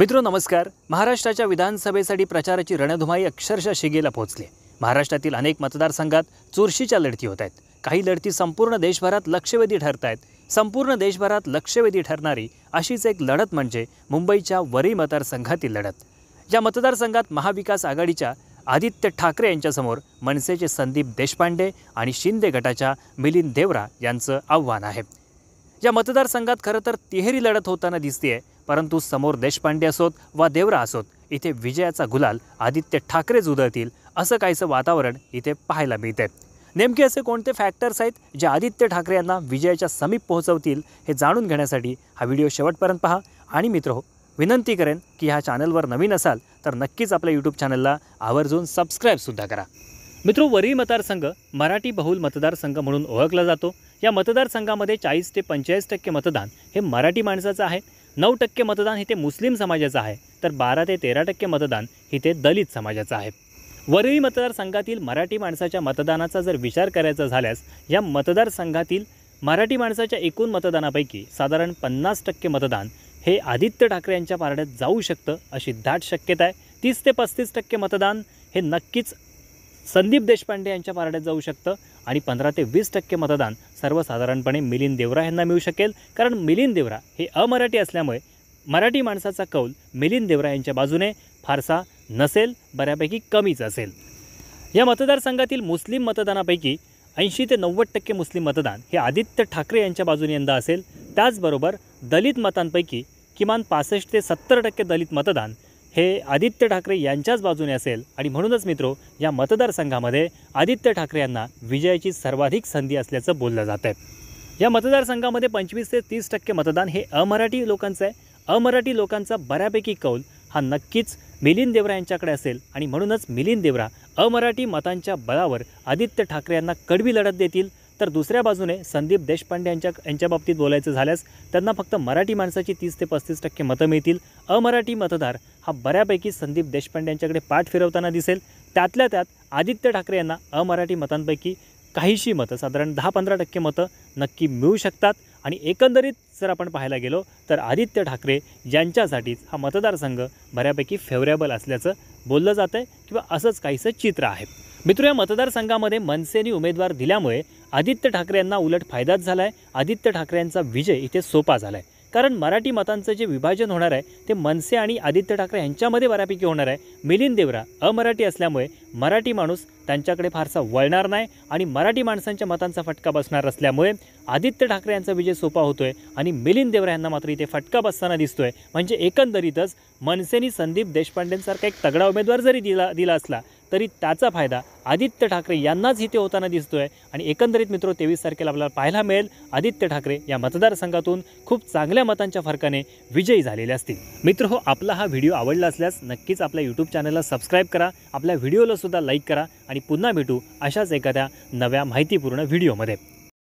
मित्र नमस्कार महाराष्ट्राच्या विधानसभेसाठी प्रचाराची रणधुमाई अक्षरशः शिगेला पोहोचली महाराष्ट्रातील अनेक मतदारसंघात चुरशीच्या लढती होत आहेत काही लढती संपूर्ण देशभरात लक्षवेधी ठरत आहेत संपूर्ण देशभरात लक्षवेधी ठरणारी अशीच एक लढत म्हणजे मुंबईच्या वरी मतदारसंघातील लढत या मतदारसंघात महाविकास आघाडीच्या आदित्य ठाकरे यांच्यासमोर मनसेचे संदीप देशपांडे आणि शिंदे गटाच्या मिलिंद देवरा यांचं आव्हान आहे या मतदारसंघात खरं तर तिहेरी लढत होताना दिसते आहे परंतु समोर देशपांडे असोत वा देवरा असोत इथे विजयाचा गुलाल आदित्य ठाकरेच उधळतील असं काहीचं वातावरण इथे पाहायला मिळते नेमके असे कोणते फॅक्टर्स आहेत जे आदित्य ठाकरे यांना विजयाच्या समीप पोहोचवतील हे जाणून घेण्यासाठी हा व्हिडिओ शेवटपर्यंत पहा आणि मित्र हो, विनंती करेन की ह्या चॅनलवर नवीन असाल तर नक्कीच आपल्या यूट्यूब चॅनलला आवर्जून सबस्क्राईबसुद्धा करा मित्रो हो, वरील मतदारसंघ मराठी बहुल मतदारसंघ म्हणून ओळखला जातो या मतदारसंघामध्ये चाळीस ते पंचेचाळीस टक्के मतदान हे मराठी माणसाचं आहे नऊ टक्के मतदान इथे मुस्लिम समाजाचं आहे तर बारा ते तेरा टक्के मतदान इथे दलित समाजाचं आहे वरळी मतदारसंघातील मराठी माणसाच्या मतदानाचा जर विचार करायचा झाल्यास या मतदारसंघातील मराठी माणसाच्या एकूण मतदानापैकी साधारण पन्नास टक्के मतदान हे आदित्य ठाकरे यांच्या पारड्यात जाऊ शकतं अशी दाट शक्यता आहे तीस ते पस्तीस टक्के मतदान हे नक्कीच संदीप देशपांडे यांच्या पारड्यात जाऊ शकतं आणि पंधरा ते वीस टक्के मतदान सर्वसाधारणपणे मिलिंद देवरा यांना मिळू शकेल कारण मिलिंद देवरा हे अमराठी असल्यामुळे मराठी माणसाचा कौल मिलिंद देवरा यांच्या बाजूने फारसा नसेल बऱ्यापैकी कमीच असेल या मतदारसंघातील मुस्लिम मतदानापैकी ऐंशी ते नव्वद टक्के मुस्लिम मतदान हे आदित्य ठाकरे यांच्या बाजूने यंदा असेल त्याचबरोबर दलित मतांपैकी किमान पासष्ट ते सत्तर टक्के दलित मतदान हे आदित्य ठाकरे यांच्याच बाजूने असेल आणि म्हणूनच मित्रो या मतदारसंघामध्ये आदित्य ठाकरे यांना विजयाची सर्वाधिक संधी असल्याचं बोललं जात आहे या मतदारसंघामध्ये पंचवीस ते तीस टक्के मतदान हे अमराठी लोकांचं आहे अमराठी लोकांचा बऱ्यापैकी कौल हा नक्कीच मिलिंद देवरा यांच्याकडे असेल आणि म्हणूनच मिलिंद देवरा अमराठी मतांच्या बळावर आदित्य ठाकरे यांना कडवी लढत देतील तर दुसऱ्या बाजूने संदीप देशपांडे यांच्या यांच्या बाबतीत बोलायचं झाल्यास त्यांना फक्त मराठी माणसाची तीस ते पस्तीस टक्के मतं मिळतील अमराठी मतदार हा बऱ्यापैकी संदीप देशपांडे यांच्याकडे पाठ फिरवताना दिसेल त्यातल्या त्यात आदित्य ठाकरे यांना अमराठी मतांपैकी काहीशी मतं साधारण दहा पंधरा टक्के मतं नक्की मिळू शकतात आणि एकंदरीत जर आपण पाहायला गेलो तर आदित्य ठाकरे यांच्यासाठीच हा मतदारसंघ बऱ्यापैकी फेवरेबल असल्याचं बोललं जातं आहे किंवा असंच काहीसं चित्र आहे मित्र या मतदारसंघामध्ये मनसेने उमेदवार दिल्यामुळे आदित्य ठाकरे यांना उलट फायदाच झाला आहे आदित्य ठाकरे यांचा विजय इथे सोपा झाला आहे कारण मराठी मतांचं जे विभाजन होणार आहे ते मनसे आणि आदित्य ठाकरे यांच्यामध्ये बऱ्यापैकी होणार आहे मिलिंद देवरा अमराठी असल्यामुळे मराठी माणूस त्यांच्याकडे फारसा वळणार नाही आणि मराठी माणसांच्या मतांचा फटका बसणार असल्यामुळे आदित्य ठाकरे यांचा विजय सोपा होतोय आणि मिलिंद देवरा यांना मात्र इथे फटका बसताना दिसतोय म्हणजे एकंदरीतच मनसेनी संदीप देशपांडेंसारखा एक तगडा उमेदवार जरी दिला दिला असला तरी त्याचा फायदा आदित्य ठाकरे यांनाच इथे होताना दिसतो आहे आणि एकंदरीत मित्र तेवीस तारखेला आपल्याला पाहायला मिळेल आदित्य ठाकरे या मतदारसंघातून खूप चांगल्या मतांच्या फरकाने विजयी झालेले असतील मित्र हो आपला हा व्हिडिओ आवडला असल्यास नक्कीच आपल्या यूट्यूब चॅनलला सबस्क्राईब करा आपल्या व्हिडिओलासुद्धा लाईक करा आणि पुन्हा भेटू अशाच एखाद्या नव्या माहितीपूर्ण व्हिडिओमध्ये